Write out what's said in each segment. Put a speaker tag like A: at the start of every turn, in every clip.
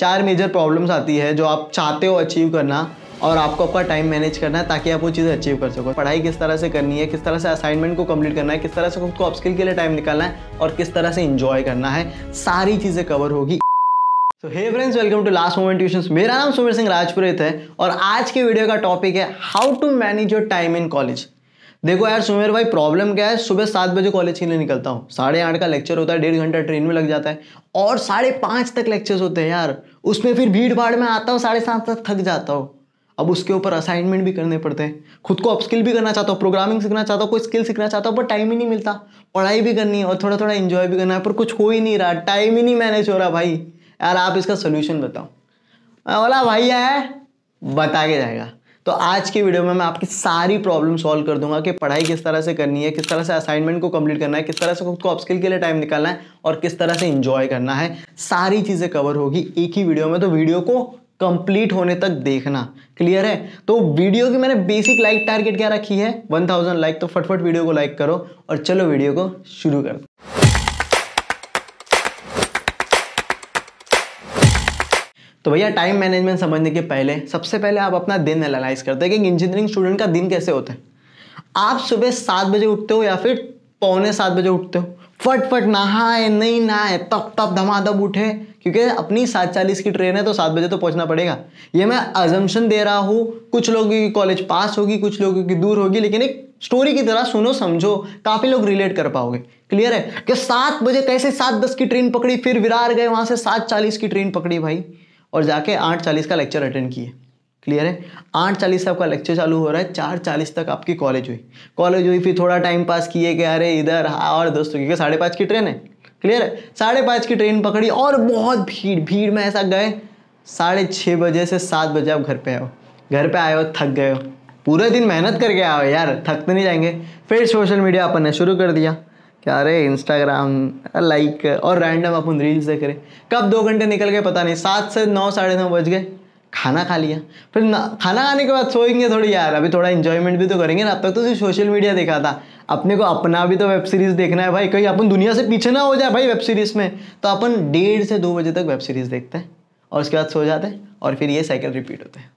A: चार major problems आती है जो आप चाहते हो अचीव करना और आपको अपना टाइम मैनेज करना है ताकि आप वो चीज़ें अचीव कर सको पढ़ाई किस तरह से करनी है किस तरह से असाइनमेंट को कंप्लीट करना है किस तरह से खुद को अपस्किल के लिए टाइम निकालना है और किस तरह से इंजॉय करना है सारी चीज़ें कवर होगी so hey friends welcome to last moment tuition मेरा नाम सुमेर सिंह राजपुरोहित है और आज के वीडियो का टॉपिक है how to manage your time in college देखो यार सुमेर भाई प्रॉब्लम क्या है सुबह सात बजे कॉलेज के लिए निकलता हूँ साढ़े आठ का लेक्चर होता है डेढ़ घंटा ट्रेन में लग जाता है और साढ़े पाँच तक लेक्चर्स होते हैं यार उसमें फिर भीड़ भाड़ में आता हूँ साढ़े सात तक थक जाता हूँ अब उसके ऊपर असाइनमेंट भी करने पड़ते हैं खुद को अपस्किल भी करना चाहता हूँ प्रोग्रामिंग सीखना चाहता हूँ कोई स्किल सीखना चाहता हूँ पर टाइम ही नहीं मिलता पढ़ाई भी करनी है और थोड़ा थोड़ा इन्जॉय भी करना है पर कुछ हो ही नहीं रहा टाइम ही नहीं मैनेज हो रहा भाई यार आप इसका सोल्यूशन बताओ बोला भाई है बता के जाएगा तो आज की वीडियो में मैं आपकी सारी प्रॉब्लम सॉल्व कर दूंगा कि पढ़ाई किस तरह से करनी है किस तरह से असाइनमेंट को कंप्लीट करना है किस तरह से खुद को अपस्किल के लिए टाइम निकालना है और किस तरह से इंजॉय करना है सारी चीज़ें कवर होगी एक ही वीडियो में तो वीडियो को कंप्लीट होने तक देखना क्लियर है तो वीडियो की मैंने बेसिक लाइक टारगेट क्या रखी है वन लाइक तो फटफट वीडियो को लाइक करो और चलो वीडियो को शुरू कर तो भैया टाइम मैनेजमेंट समझने के पहले सबसे पहले आप अपना दिन एनालाइज करते हैं कि इंजीनियरिंग स्टूडेंट का दिन कैसे होता है आप सुबह सात बजे उठते हो या फिर पौने सात बजे उठते हो फट फट नहाए नहीं नहाए तप तप धमाधम उठे क्योंकि अपनी सात चालीस की ट्रेन है तो सात बजे तो पहुंचना पड़ेगा ये मैं अजम्पन दे रहा हूँ कुछ लोगों की कॉलेज पास होगी कुछ लोगों की दूर होगी लेकिन एक स्टोरी की तरह सुनो समझो काफ़ी लोग रिलेट कर पाओगे क्लियर है कि सात बजे कैसे सात दस की ट्रेन पकड़ी फिर विरार गए वहाँ से सात चालीस की ट्रेन पकड़ी भाई और जाके आठ चालीस का लेक्चर अटेंड किए क्लियर है आठ चालीस से आपका लेक्चर चालू हो रहा है चार चालीस तक आपकी कॉलेज हुई कॉलेज हुई फिर थोड़ा टाइम पास किए कि अरे इधर हाँ, और दोस्तों क्योंकि साढ़े पाँच की ट्रेन है क्लियर है साढ़े पाँच की ट्रेन पकड़ी और बहुत भीड़ भीड़ में ऐसा गए साढ़े छः बजे से सात बजे आप घर पे आओ घर पे आए हो थक गए हो पूरे दिन मेहनत करके आओ यार थक तो नहीं जाएंगे फिर सोशल मीडिया अपन ने शुरू कर दिया क्या रे इंस्टाग्राम लाइक और रैंडम अपन रील्स देख रहे कब दो घंटे निकल गए पता नहीं सात से नौ साढ़े नौ बज गए खाना खा लिया फिर ना खाना खाने के बाद सोएंगे थोड़ी यार अभी थोड़ा इन्जॉयमेंट भी तो करेंगे ना अब तक तो सिर्फ सोशल मीडिया देखा था अपने को अपना भी तो वेब सीरीज़ देखना है भाई कहीं अपन दुनिया से पीछे ना हो जाए भाई वेब सीरीज़ में तो अपन डेढ़ से दो बजे तक वेब सीरीज़ देखते हैं और उसके बाद सो जाते हैं और फिर ये साइकिल रिपीट होते हैं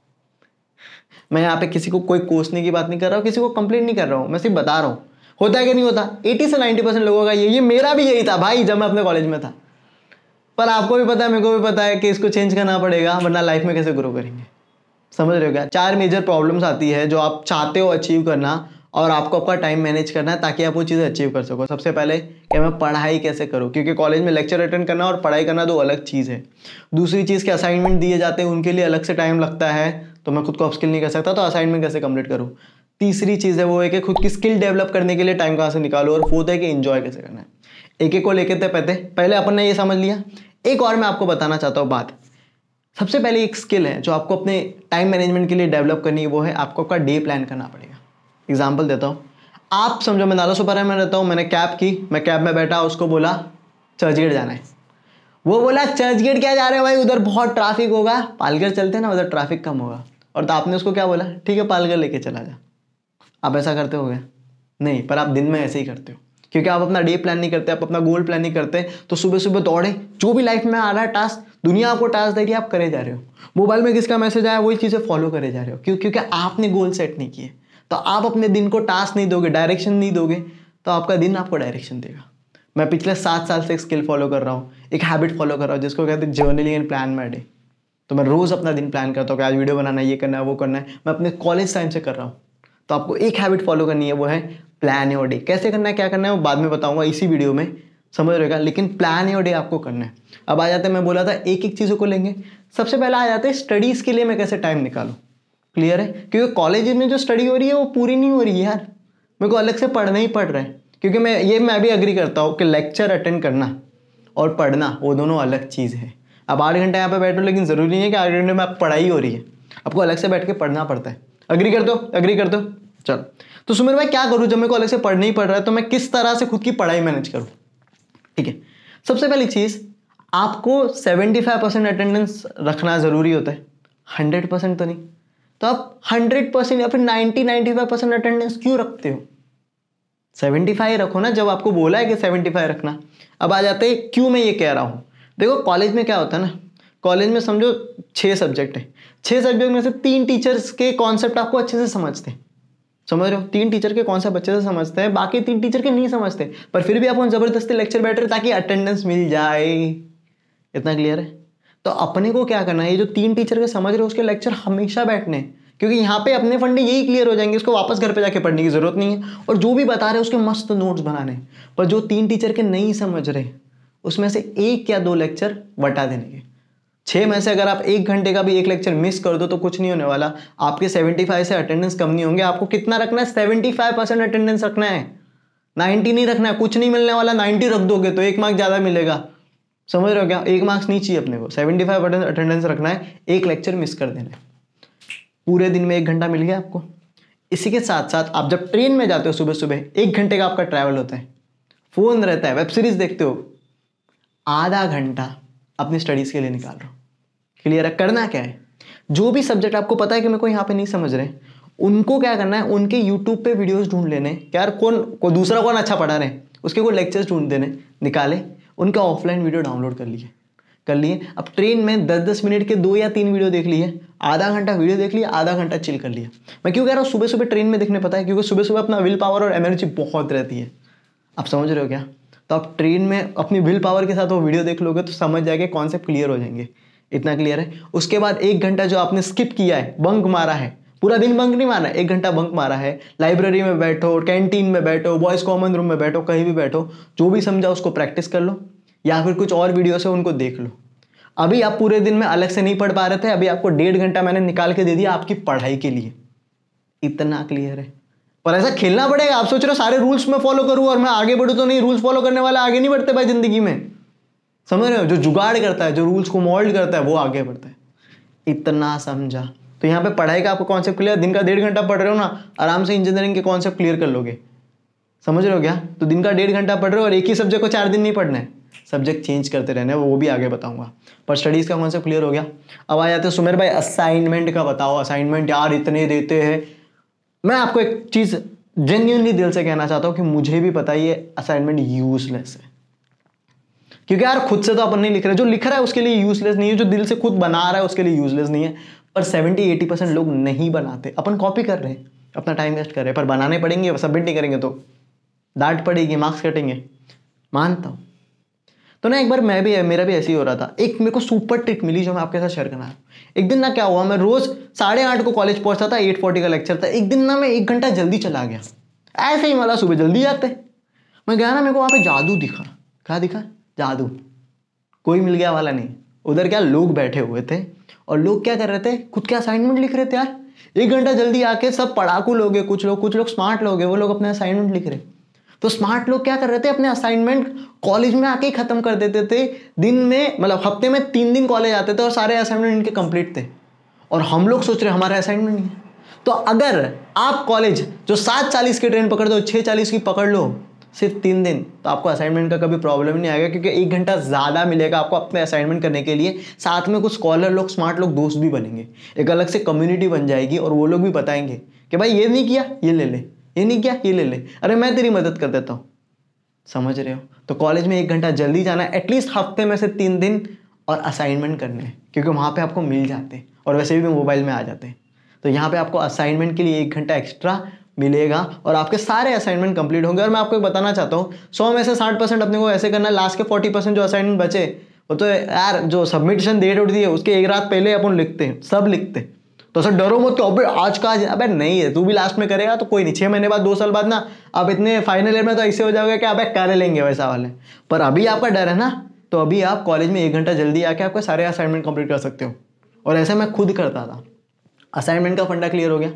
A: मैं यहाँ पे किसी को कोई कोसने की बात नहीं कर रहा हूँ किसी को कंप्लेन नहीं कर रहा हूँ मैं सिर्फ बता रहा हूँ होता है कि नहीं होता 80 से 90 परसेंट लोगों का यही मेरा भी यही था भाई जब मैं अपने कॉलेज में था पर आपको भी पता है मेरे को भी पता है कि इसको चेंज करना पड़ेगा वरना लाइफ में कैसे ग्रो करेंगे समझ रहे हो क्या चार मेजर प्रॉब्लम्स आती है जो आप चाहते हो अचीव करना और आपको आपका टाइम मैनेज करना है ताकि आप वो चीज़ें अचीव कर सको सबसे पहले कि मैं पढ़ाई कैसे करूँ क्योंकि कॉलेज में लेक्चर अटेंड करना और पढ़ाई करना दो अलग चीज़ है दूसरी चीज़ के असाइनमेंट दिए जाते हैं उनके लिए अलग से टाइम लगता है तो मैं खुद को अपस्किल नहीं कर सकता तो असाइनमेंट कैसे कंप्लीट करूँ तीसरी चीज़ है वो है कि खुद की स्किल डेवलप करने के लिए टाइम कहाँ से निकालो और फोर्थ है कि इन्जॉय कैसे करना है एक एक को लेके थे पहले पहले अपन ने ये समझ लिया एक और मैं आपको बताना चाहता हूँ बात सबसे पहले एक स्किल है जो आपको अपने टाइम मैनेजमेंट के लिए डेवलप करनी है वो है आपको आपका डे प्लान करना पड़ेगा एग्जाम्पल देता हूँ आप समझो मैं नाला सुपर में रहता हूँ मैंने कैब की मैं कैब में बैठा उसको बोला चर्चगेट जाना है वो बोला चर्चगेट क्या जा रहे हैं भाई उधर बहुत ट्रैफिक होगा पालघर चलते हैं ना उधर ट्रैफिक कम होगा और तो आपने उसको क्या बोला ठीक है पालघर लेके चला जा आप ऐसा करते हो नहीं पर आप दिन में ऐसे ही करते हो क्योंकि आप अपना डे प्लान नहीं करते आप अपना गोल प्लान नहीं करते तो सुबह सुबह दौड़े जो भी लाइफ में आ रहा है टास्क दुनिया आपको टास्क दे रही है आप करे जा रहे हो मोबाइल में किसका मैसेज आया वही चीज़ें फॉलो करे जा रहे हो क्यों क्योंकि आपने गोल सेट नहीं किए तो आप अपने दिन को टास्क नहीं दोगे डायरेक्शन नहीं दोगे तो आपका दिन आपको डायरेक्शन देगा मैं पिछले सात साल से एक स्किल फॉलो कर रहा हूँ एक हैबिट फॉलो कर रहा हूँ जिसको कहते हैं journaling and plan my day तो मैं रोज़ अपना दिन प्लान करता हूँ कि आज वीडियो बनाना है ये करना है वो करना है मैं अपने कॉलेज टाइम से कर रहा हूँ तो आपको एक हैबिट फॉलो करनी है वो है प्लान योर डे कैसे करना है क्या करना है वो बाद में बताऊंगा इसी वीडियो में समझ रहेगा लेकिन प्लान योर डे आपको करना है अब आ जाते हैं मैं बोला था एक एक चीज़ों को लेंगे सबसे पहले आ जाते हैं स्टडीज़ के लिए मैं कैसे टाइम निकालूँ क्लियर है क्योंकि कॉलेज में जो स्टडी हो रही है वो पूरी नहीं हो रही है यार मेरे को अलग से पढ़ना ही पड़ रहा है क्योंकि मैं ये मैं भी अग्री करता हूँ कि लेक्चर अटेंड करना और पढ़ना वो दोनों अलग चीज़ है अब आठ घंटे यहाँ पे बैठो लेकिन ज़रूरी नहीं है कि आठ घंटे में आप पढ़ाई हो रही है आपको अलग से बैठ के पढ़ना पड़ता है अग्री कर दो अग्री कर दो चलो तो सुमिर भाई क्या करूं जब मेरे को अलग से पढ़ना ही पड़ रहा है तो मैं किस तरह से खुद की पढ़ाई मैनेज करूँ ठीक है सबसे पहली चीज़ आपको 75 परसेंट अटेंडेंस रखना ज़रूरी होता है 100 परसेंट तो नहीं तो आप 100 परसेंट या फिर 90 95 परसेंट अटेंडेंस क्यों रखते हो 75 रखो ना जब आपको बोला है कि 75 रखना अब आ जाते हैं क्यों मैं ये कह रहा हूँ देखो कॉलेज में क्या होता है ना कॉलेज में समझो छः सब्जेक्ट हैं छः सब्जेक्ट में से तीन टीचर्स के कॉन्सेप्ट आपको अच्छे से समझते हैं समझ रहे हो तीन टीचर के कॉन्सेप्ट अच्छे से समझते हैं बाकी तीन टीचर के नहीं समझते पर फिर भी आप उन ज़बरदस्ती लेक्चर बैठ रहे ताकि अटेंडेंस मिल जाए इतना क्लियर है तो अपने को क्या करना है ये जो तीन टीचर के समझ रहे हो उसके लेक्चर हमेशा बैठने हैं क्योंकि यहाँ पे अपने फंडे यही क्लियर हो जाएंगे उसको वापस घर पे जाके पढ़ने की ज़रूरत नहीं है और जो भी बता रहे हैं उसके मस्त नोट्स बनाने पर जो तीन टीचर के नहीं समझ रहे उसमें से एक या दो लेक्चर वटा देने के छः में से अगर आप एक घंटे का भी एक लेक्चर मिस कर दो तो कुछ नहीं होने वाला आपके 75 से अटेंडेंस कम नहीं होंगे आपको कितना रखना है 75 परसेंट अटेंडेंस रखना है 90 नहीं रखना है कुछ नहीं मिलने वाला 90 रख दोगे तो एक मार्क्स ज़्यादा मिलेगा समझ रहे हो क्या एक मार्क्स नहीं चाहिए अपने को सेवेंटी फाइव अटेंडेंस रखना है एक लेक्चर मिस कर देना है पूरे दिन में एक घंटा मिल गया आपको इसी के साथ साथ आप जब ट्रेन में जाते हो सुबह सुबह एक घंटे का आपका ट्रैवल होता है फ़ोन रहता है वेब सीरीज़ देखते हो आधा घंटा अपनी स्टडीज़ के लिए निकाल रहा हूँ क्लियर है करना क्या है जो भी सब्जेक्ट आपको पता है कि मेरे को यहाँ पे नहीं समझ रहे उनको क्या करना है उनके यूट्यूब पे वीडियोस ढूंढ लेने यार कौन को दूसरा कौन अच्छा पढ़ा रहे उसके कोई लेक्चर्स ढूंढ देने निकाले उनका ऑफलाइन वीडियो डाउनलोड कर लिए कर लिए अब ट्रेन में दस दस मिनट के दो या तीन वीडियो देख लिए आधा घंटा वीडियो देख लिया आधा घंटा चिल कर लिया मैं क्यों कह रहा हूँ सुबह सुबह ट्रेन में देखने पता है क्योंकि सुबह सुबह अपना विल पावर और एनर्जी बहुत रहती है आप समझ रहे हो क्या तो आप ट्रेन में अपनी विल पावर के साथ वो वीडियो देख लोगे तो समझ जाएगा कॉन्सेप्ट क्लियर हो जाएंगे इतना क्लियर है उसके बाद एक घंटा जो आपने स्किप किया है बंक मारा है पूरा दिन बंक नहीं मारा एक घंटा बंक मारा है लाइब्रेरी में बैठो कैंटीन में बैठो बॉयज़ कॉमन रूम में बैठो कहीं भी बैठो जो भी समझा उसको प्रैक्टिस कर लो या फिर कुछ और वीडियो से उनको देख लो अभी आप पूरे दिन में अलग से नहीं पढ़ पा रहे थे अभी आपको डेढ़ घंटा मैंने निकाल के दे दिया आपकी पढ़ाई के लिए इतना क्लियर है पर ऐसा खेलना पड़ेगा आप सोच रहे हो सारे रूल्स में फॉलो करूँ और मैं आगे बढ़ूँ तो नहीं रूल्स फॉलो करने वाला आगे नहीं बढ़ते भाई जिंदगी में समझ रहे हो जो जुगाड़ करता है जो रूल्स को मोल्ड करता है वो आगे बढ़ता है इतना समझा तो यहाँ पे पढ़ाई का आपको कॉन्सेप्ट क्लियर दिन का डेढ़ घंटा पढ़ रहे हो ना आराम से इंजीनियरिंग के कॉन्सेप्ट क्लियर कर लोगे समझ रहे हो क्या तो दिन का डेढ़ घंटा पढ़ रहे हो और एक ही सब्जेक्ट को चार दिन नहीं पढ़ना है सब्जेक्ट चेंज करते रहने वो भी आगे बताऊंगा पर स्टडीज़ का कॉन्सेप्ट क्लियर हो गया अब आ जाते सुमेर भाई असाइनमेंट का बताओ असाइनमेंट यार इतने देते हैं मैं आपको एक चीज़ जेन्यूनली दिल से कहना चाहता हूँ कि मुझे भी पता है ये असाइनमेंट यूजलेस है क्योंकि यार खुद से तो अपन नहीं लिख रहे जो लिख रहा है उसके लिए यूजलेस नहीं है जो दिल से खुद बना रहा है उसके लिए यूजलेस नहीं है पर सेवेंटी एटी परसेंट लोग नहीं बनाते अपन कॉपी कर रहे हैं अपना टाइम वेस्ट कर रहे हैं पर बनाने पड़ेंगे सबमिट नहीं करेंगे तो डांट पड़ेगी मार्क्स कटेंगे मानता हूँ तो ना एक बार मैं भी मेरा भी ऐसे ही हो रहा था एक मेरे को सुपर ट्रिक मिली जो मैं आपके साथ शेयर करना है एक दिन ना क्या हुआ मैं रोज़ साढ़े आठ को कॉलेज पहुंचता था एट फोर्टी का लेक्चर था एक दिन ना मैं एक घंटा जल्दी चला गया ऐसे ही माला मतलब सुबह जल्दी जाते मैं गया ना मेरे को वहाँ पे जादू दिखा क्या दिखा जादू कोई मिल गया वाला नहीं उधर क्या लोग बैठे हुए थे और लोग क्या कर रहे थे खुद के असाइनमेंट लिख रहे थे यार एक घंटा जल्दी आके सब पढ़ाकू लोग कुछ लोग कुछ लोग स्मार्ट लोग वो लोग अपने असाइनमेंट लिख रहे तो स्मार्ट लोग क्या कर रहे थे अपने असाइनमेंट कॉलेज में आके ही ख़त्म कर देते थे दिन में मतलब हफ्ते में तीन दिन कॉलेज आते थे और सारे असाइनमेंट इनके कंप्लीट थे और हम लोग सोच रहे हमारा असाइनमेंट नहीं है तो अगर आप कॉलेज जो सात चालीस की ट्रेन पकड़ दो छः चालीस की पकड़ लो सिर्फ तीन दिन तो आपको असाइनमेंट का कभी प्रॉब्लम नहीं आएगा क्योंकि एक घंटा ज़्यादा मिलेगा आपको अपने असाइनमेंट करने के लिए साथ में कुछ स्कॉलर लोग स्मार्ट लोग दोस्त भी बनेंगे एक अलग से कम्युनिटी बन जाएगी और वो लोग भी बताएंगे कि भाई ये नहीं किया ये ले लें ये नहीं क्या ये ले ले अरे मैं तेरी मदद कर देता हूँ समझ रहे हो तो कॉलेज में एक घंटा जल्दी जाना है एटलीस्ट हफ्ते में से तीन दिन और असाइनमेंट करने हैं क्योंकि वहाँ पे आपको मिल जाते हैं और वैसे भी मोबाइल में आ जाते हैं तो यहाँ पे आपको असाइनमेंट के लिए एक घंटा एक्स्ट्रा मिलेगा और आपके सारे असाइनमेंट कंप्लीट होंगे और मैं आपको बताना चाहता हूँ सौ में से साठ परसेंट अपने को ऐसे करना है लास्ट के फोर्टी परसेंट जो असाइनमेंट बचे वो तो यार जो सबमिशन डेट उठती है उसके एक रात पहले अपन लिखते हैं सब लिखते हैं तो सर डरो मत तो अबे आज का आज अबे नहीं है तू भी लास्ट में करेगा तो कोई नहीं छः महीने बाद दो साल बाद ना आप इतने फाइनल ईयर में तो ऐसे हो जाओगे कि अबे कर लेंगे वैसा वाले पर अभी आपका डर है ना तो अभी आप कॉलेज में एक घंटा जल्दी आके आपके सारे असाइनमेंट कंप्लीट कर सकते हो और ऐसे मैं खुद करता था असाइनमेंट का फंडा क्लियर हो गया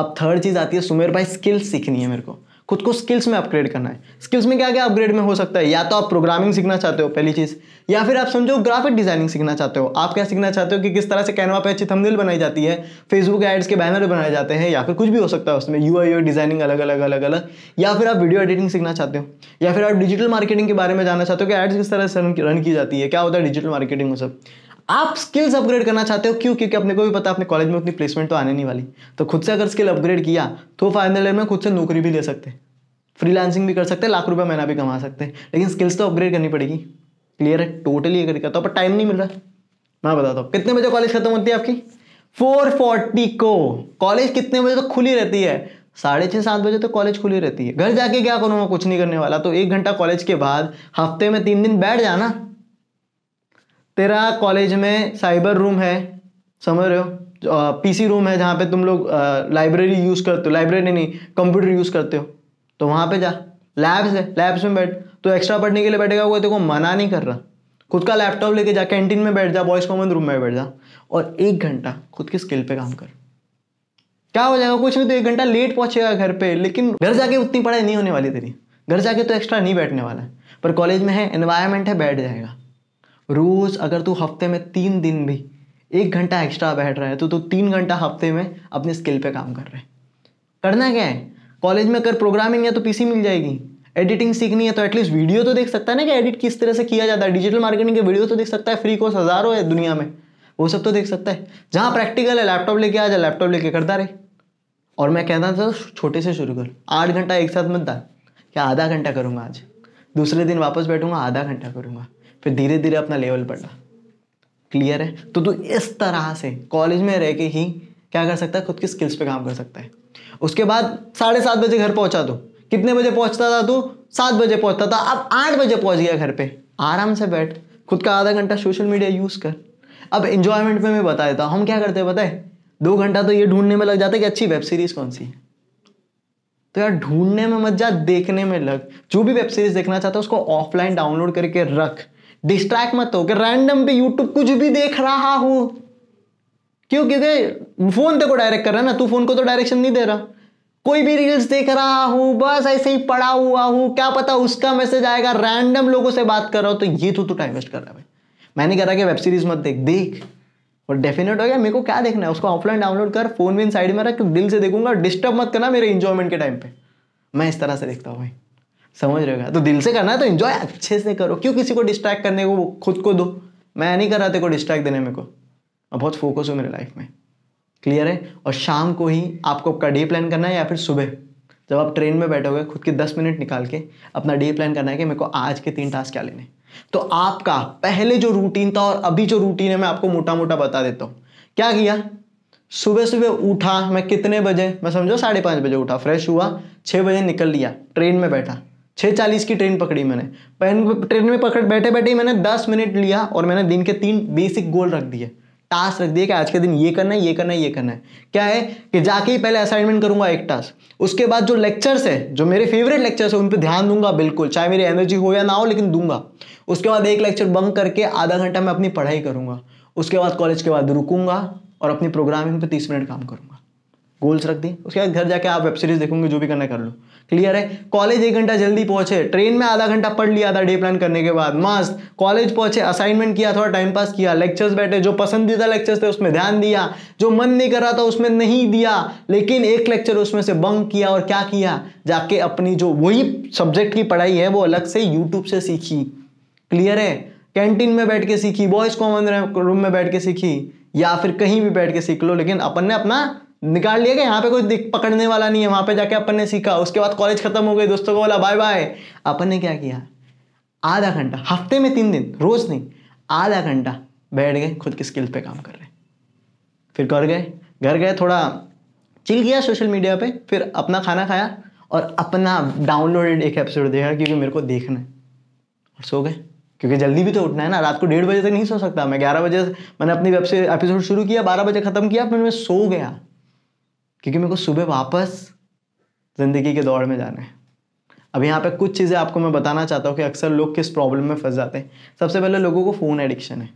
A: अब थर्ड चीज़ आती है सुमेर भाई स्किल्स सीखनी है मेरे को खुद को स्किल्स में अपग्रेड करना है स्किल्स में क्या क्या अपग्रेड में हो सकता है या तो आप प्रोग्रामिंग सीखना चाहते हो पहली चीज़ या फिर आप समझो ग्राफिक डिज़ाइनिंग सीखना चाहते हो आप क्या सीखना चाहते हो कि किस तरह से कैनवा पे अच्छी थंबनेल बनाई जाती है फेसबुक एड्स के बैनर बनाए जाते हैं या फिर कुछ भी हो सकता है उसमें यू आई डिज़ाइनिंग अलग अलग अलग अलग या फिर आप वीडियो एडिटिंग सीखना चाहते हो या फिर आप डिजिटल मार्केटिंग के बारे में जानना चाहते हो कि एड्स किस तरह से रन की जाती है क्या होता है डिजिटल मार्केटिंग में सब आप स्किल्स अपग्रेड करना चाहते हो क्यों क्योंकि अपने को भी पता अपने कॉलेज में उतनी प्लेसमेंट तो आने नहीं वाली तो खुद से अगर स्किल अपग्रेड किया तो फाइनल ईयर में खुद से नौकरी भी ले सकते फ्रीलांसिंग भी कर सकते हैं लाख रुपये महीना भी कमा सकते हैं लेकिन स्किल्स तो अपग्रेड करनी पड़ेगी क्लियर है टोटली अगर करता हूँ पर टाइम नहीं मिल रहा मैं बताता हूँ कितने बजे कॉलेज खत्म होती है आपकी फोर फोर्टी को कॉलेज कितने बजे तक तो खुली रहती है साढ़े छः सात बजे तक तो कॉलेज खुली रहती है घर जाके क्या करूँगा कुछ नहीं करने वाला तो एक घंटा कॉलेज के बाद हफ्ते में तीन दिन बैठ जाना तेरा कॉलेज में साइबर रूम है समझ रहे हो पीसी रूम है जहाँ पे तुम लोग लाइब्रेरी यूज़ करते हो लाइब्रेरी नहीं कंप्यूटर यूज़ करते हो तो वहाँ पे जा लैब्स है लैब्स में बैठ तो एक्स्ट्रा पढ़ने के लिए बैठेगा वो देखो मना नहीं कर रहा खुद का लैपटॉप लेके जा कैंटीन में बैठ जा बॉयज़ कॉमन रूम में बैठ जा और एक घंटा खुद की स्किल पे काम कर क्या हो जाएगा कुछ नहीं तो एक घंटा लेट पहुंचेगा घर पे लेकिन घर जाके उतनी पढ़ाई नहीं होने वाली तेरी घर जाके तो एक्स्ट्रा नहीं बैठने वाला है पर कॉलेज में है एनवायरमेंट है बैठ जाएगा रोज़ अगर तू हफ्ते में तीन दिन भी एक घंटा एक्स्ट्रा बैठ रहा है तो तू तीन घंटा हफ्ते में अपने स्किल पे काम कर रहे हैं करना क्या है कॉलेज में अगर प्रोग्रामिंग है तो पीसी मिल जाएगी एडिटिंग सीखनी है तो एटलीस्ट वीडियो तो देख सकता है ना कि एडिट किस तरह से किया जाता है डिजिटल मार्केटिंग के वीडियो तो देख सकता है फ्री कोर्स हज़ारों है दुनिया में वो सब तो देख सकता है जहाँ प्रैक्टिकल है लैपटॉप लेके आ जा लैपटॉप लेके करता रहे और मैं कहता था छोटे से शुरू कर आठ घंटा एक साथ मत डाल क्या आधा घंटा करूँगा आज दूसरे दिन वापस बैठूंगा आधा घंटा करूँगा फिर धीरे धीरे अपना लेवल बढ़ा क्लियर है तो तू इस तरह से कॉलेज में रह के ही क्या कर सकता है खुद की स्किल्स पे काम कर सकता है उसके बाद साढ़े सात बजे घर पहुंचा दो कितने बजे पहुंचता था तू सात बजे पहुंचता था अब आठ बजे पहुंच गया घर पे आराम से बैठ खुद का आधा घंटा सोशल मीडिया यूज़ कर अब इंजॉयमेंट में मैं बता देता हम क्या करते हैं बताए दो घंटा तो ये ढूंढने में लग जाता है कि अच्छी वेब सीरीज़ कौन सी है तो यार ढूंढने में मत जा देखने में लग जो भी वेब सीरीज़ देखना चाहता है उसको ऑफलाइन डाउनलोड करके रख डिस्ट्रैक्ट मत हो कि रैंडम पे यूट्यूब कुछ भी देख रहा हो क्यों क्योंकि फोन तेरे को डायरेक्ट कर रहा है ना तू फोन को तो डायरेक्शन नहीं दे रहा कोई भी रील्स देख रहा हूँ बस ऐसे ही पड़ा हुआ हूँ क्या पता उसका मैसेज आएगा रैंडम लोगों से बात कर रहा हो तो ये तो तू तो टाइम वेस्ट कर रहा है भाई मैंने कह रहा कि वेब सीरीज मत देख देख और डेफिनेट हो गया मेरे को क्या देखना है उसको ऑफलाइन डाउनलोड कर फोन भी इन साइड में रख दिल से देखूंगा डिस्टर्ब मत करना मेरे इंजॉयमेंट के टाइम पे मैं इस तरह से देखता हूँ भाई समझ रहे हो तो दिल से करना है तो इन्जॉय अच्छे से करो क्यों किसी को डिस्ट्रैक्ट करने को खुद को दो मैं नहीं कर रहा तेरे को डिस्ट्रैक्ट देने मेरे को मैं बहुत फोकस हूँ मेरे लाइफ में क्लियर है और शाम को ही आपको आपका डे प्लान करना है या फिर सुबह जब आप ट्रेन में बैठोगे खुद के दस मिनट निकाल के अपना डे प्लान करना है कि मेरे को आज के तीन टास्क क्या लेने तो आपका पहले जो रूटीन था और अभी जो रूटीन है मैं आपको मोटा मोटा बता देता हूँ क्या किया सुबह सुबह उठा मैं कितने बजे मैं समझो साढ़े पाँच बजे उठा फ्रेश हुआ छः बजे निकल लिया ट्रेन में बैठा छः चालीस की ट्रेन पकड़ी मैंने पेन ट्रेन में पकड़ बैठे बैठे ही मैंने दस मिनट लिया और मैंने दिन के तीन बेसिक गोल रख दिए टास्क रख दिए कि आज के दिन ये करना है ये करना है ये करना है क्या है कि जाके ही पहले असाइनमेंट करूंगा एक टास्क उसके बाद जो लेक्चर्स है जो मेरे फेवरेट लेक्चर्स है उन पर ध्यान दूंगा बिल्कुल चाहे मेरी एनर्जी हो या ना हो लेकिन दूंगा उसके बाद एक लेक्चर बंक करके आधा घंटा मैं अपनी पढ़ाई करूंगा उसके बाद कॉलेज के बाद रुकूंगा और अपनी प्रोग्रामिंग पर तीस मिनट काम करूंगा गोल्स रख दी उसके बाद घर जाके आप वेब सीरीज़ देखूंगे जो भी करना कर लो क्लियर है कॉलेज एक घंटा जल्दी पहुंचे ट्रेन में आधा घंटा पढ़ लिया था डे प्लान करने के बाद मस्त कॉलेज पहुंचे असाइनमेंट किया थोड़ा टाइम पास किया लेक्चर्स बैठे जो पसंदीदा लेक्चर्स थे उसमें ध्यान दिया जो मन नहीं कर रहा था उसमें नहीं दिया लेकिन एक लेक्चर उसमें से बंक किया और क्या किया जाके अपनी जो वही सब्जेक्ट की पढ़ाई है वो अलग से यूट्यूब से सीखी क्लियर है कैंटीन में बैठ के सीखी बॉयज़ कॉमन रूम में बैठ के सीखी या फिर कहीं भी बैठ के सीख लो लेकिन अपन ने अपना निकाल लिया गया यहाँ पे कोई पकड़ने वाला नहीं है वहाँ पे जाके अपन ने सीखा उसके बाद कॉलेज खत्म हो गई दोस्तों को बोला बाय बाय अपन ने क्या किया आधा घंटा हफ्ते में तीन दिन रोज नहीं आधा घंटा बैठ गए खुद की स्किल पे काम कर रहे फिर घर गए घर गए थोड़ा चिल किया सोशल मीडिया पे फिर अपना खाना खाया और अपना डाउनलोडेड एक एपिसोड देखा क्योंकि मेरे को देखना है और सो गए क्योंकि जल्दी भी तो उठना है ना रात को डेढ़ बजे तक नहीं सो सकता मैं ग्यारह बजे मैंने अपनी वेब से एपिसोड शुरू किया बारह बजे ख़त्म किया फिर मैं सो गया क्योंकि मेरे को सुबह वापस ज़िंदगी के दौड़ में जाना है अब यहाँ पे कुछ चीज़ें आपको मैं बताना चाहता हूँ कि अक्सर लोग किस प्रॉब्लम में फंस जाते हैं सबसे पहले लोगों को फ़ोन एडिक्शन है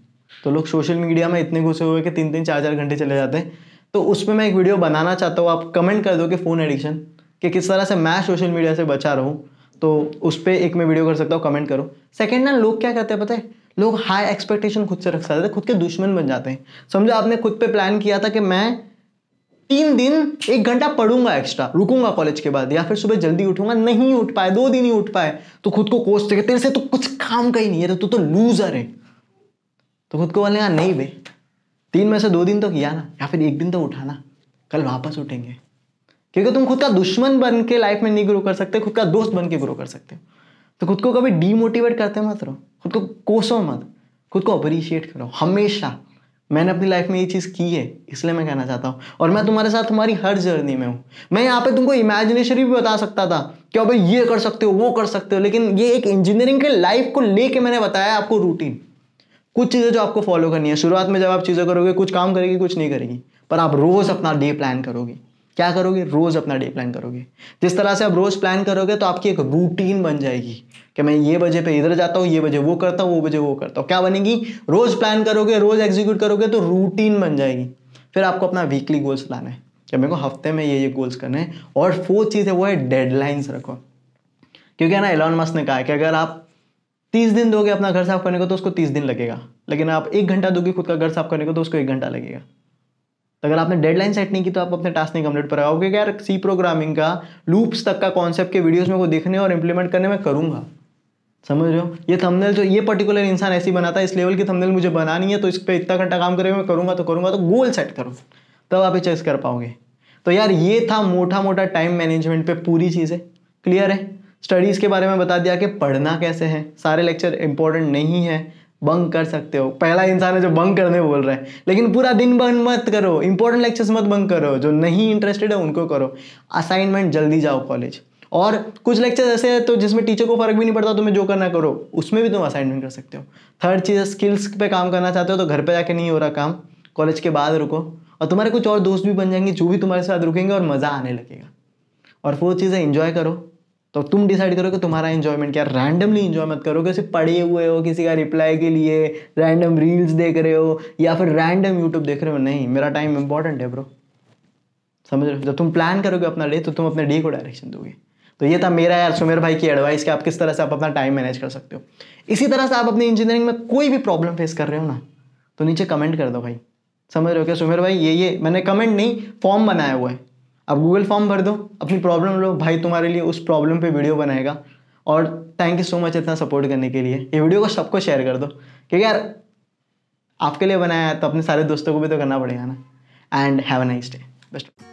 A: तो लोग सोशल मीडिया में इतने घुसे हुए कि तीन तीन चार चार घंटे चले जाते हैं तो उस पर मैं एक वीडियो बनाना चाहता हूँ आप कमेंट कर दो कि फ़ोन एडिक्शन कि किस तरह से मैं सोशल मीडिया से बचा रहूँ तो उस पर एक मैं वीडियो कर सकता हूँ कमेंट करो सेकेंड ना लोग क्या करते हैं पता है लोग हाई एक्सपेक्टेशन खुद से रख सकते हैं खुद के दुश्मन बन जाते हैं समझो आपने खुद पे प्लान किया था कि मैं तीन दिन एक घंटा पढ़ूंगा एक्स्ट्रा रुकूंगा कॉलेज के बाद या फिर सुबह जल्दी उठूंगा नहीं उठ पाए दो दिन ही उठ पाए तो खुद को कोसते तो तेरे से तो कुछ काम का ही नहीं है तू तो लूजर तो है तो खुद को यहाँ नहीं बे तीन में से दो दिन तो किया ना या फिर एक दिन तो उठाना कल वापस उठेंगे क्योंकि तुम खुद का दुश्मन बन के लाइफ में नहीं ग्रो कर सकते खुद का दोस्त बन के ग्रो कर सकते हो तो खुद को कभी डीमोटिवेट करते मत रहो खुद को कोसो मत खुद को अप्रिशिएट करो हमेशा मैंने अपनी लाइफ में ये चीज़ की है इसलिए मैं कहना चाहता हूँ और मैं तुम्हारे साथ तुम्हारी हर जर्नी में हूँ मैं यहाँ पे तुमको इमेजिनेशन भी बता सकता था कि अब ये कर सकते हो वो कर सकते हो लेकिन ये एक इंजीनियरिंग के लाइफ को लेके मैंने बताया आपको रूटीन कुछ चीज़ें जो आपको फॉलो करनी है शुरुआत में जब आप चीज़ें करोगे कुछ काम करेगी कुछ नहीं करेगी पर आप रोज़ अपना डे प्लान करोगे क्या करोगे रोज़ अपना डे प्लान करोगे जिस तरह से आप रोज़ प्लान करोगे तो आपकी एक रूटीन बन जाएगी कि मैं ये बजे पे इधर जाता हूँ ये बजे वो करता हूँ वो बजे वो करता हूँ क्या बनेगी रोज़ प्लान करोगे रोज़ एग्जीक्यूट करोगे तो रूटीन बन जाएगी फिर आपको अपना वीकली गोल्स लाना है कि मेरे को हफ्ते में ये ये गोल्स करने हैं और फोर्थ चीज़ है वो है डेडलाइंस रखो क्योंकि ना एलॉन मस्क ने कहा है कि अगर आप तीस दिन दोगे अपना घर साफ करने को तो उसको तीस दिन लगेगा लेकिन आप एक घंटा दोगे खुद का घर साफ करने को तो उसको एक घंटा लगेगा तो अगर आपने डेडलाइन सेट नहीं की तो आप अपने टास्क नहीं कंप्लीट कराओगे यार सी प्रोग्रामिंग का लूप्स तक का कॉन्सेप्ट के वीडियोस में को देखने और इम्प्लीमेंट करने में करूँगा समझ रहे हो ये थंबनेल जो तो, ये पर्टिकुलर इंसान ऐसी बनाता है इस लेवल की थंबनेल मुझे बनानी है तो इस पर इतना घंटा काम करेंगे मैं करूँगा तो करूँगा तो गोल सेट करो तब आप ये चेस कर पाओगे तो यार ये था मोटा मोटा टाइम मैनेजमेंट पे पूरी चीज़ें क्लियर है स्टडीज़ के बारे में बता दिया कि पढ़ना कैसे है सारे लेक्चर इंपॉर्टेंट नहीं है बंक कर सकते हो पहला इंसान है जो बंक करने बोल रहा है लेकिन पूरा दिन बंक मत करो इंपॉर्टेंट लेक्चर्स मत बंक करो जो नहीं इंटरेस्टेड है उनको करो असाइनमेंट जल्दी जाओ कॉलेज और कुछ लेक्चर ऐसे हैं तो जिसमें टीचर को फर्क भी नहीं पड़ता तुम्हें जो करना करो उसमें भी तुम असाइनमेंट कर सकते हो थर्ड चीज़ स्किल्स पे काम करना चाहते हो तो घर पे जाके नहीं हो रहा काम कॉलेज के बाद रुको और तुम्हारे कुछ और दोस्त भी बन जाएंगे जो भी तुम्हारे साथ रुकेंगे और मज़ा आने लगेगा और फोर्थ चीज़ है इन्जॉय करो तो तुम डिसाइड करो कि तुम्हारा इन्जॉयमेंट क्या रैंडमली इन्जॉय मत करो कि सिर्फ पढ़े हुए हो किसी का रिप्लाई के लिए रैंडम रील्स देख रहे हो या फिर रैंडम यूट्यूब देख रहे हो नहीं मेरा टाइम इंपॉर्टेंट है ब्रो समझ रहे हो जब तो तुम प्लान करोगे अपना डे तो तुम अपने डे को डायरेक्शन दोगे तो ये था मेरा यार सुमेर भाई की एडवाइस कि आप किस तरह से आप अपना टाइम मैनेज कर सकते हो इसी तरह से आप अपनी इंजीनियरिंग में कोई भी प्रॉब्लम फेस कर रहे हो ना तो नीचे कमेंट कर दो भाई समझ रहे हो क्या सुमेर भाई ये ये मैंने कमेंट नहीं फॉर्म बनाया हुआ है आप गूगल फॉर्म भर दो अपनी प्रॉब्लम लो भाई तुम्हारे लिए उस प्रॉब्लम पे वीडियो बनाएगा और थैंक यू सो मच इतना सपोर्ट करने के लिए ये वीडियो को सबको शेयर कर दो क्योंकि यार आपके लिए बनाया है तो अपने सारे दोस्तों को भी तो करना पड़ेगा ना and have a nice day best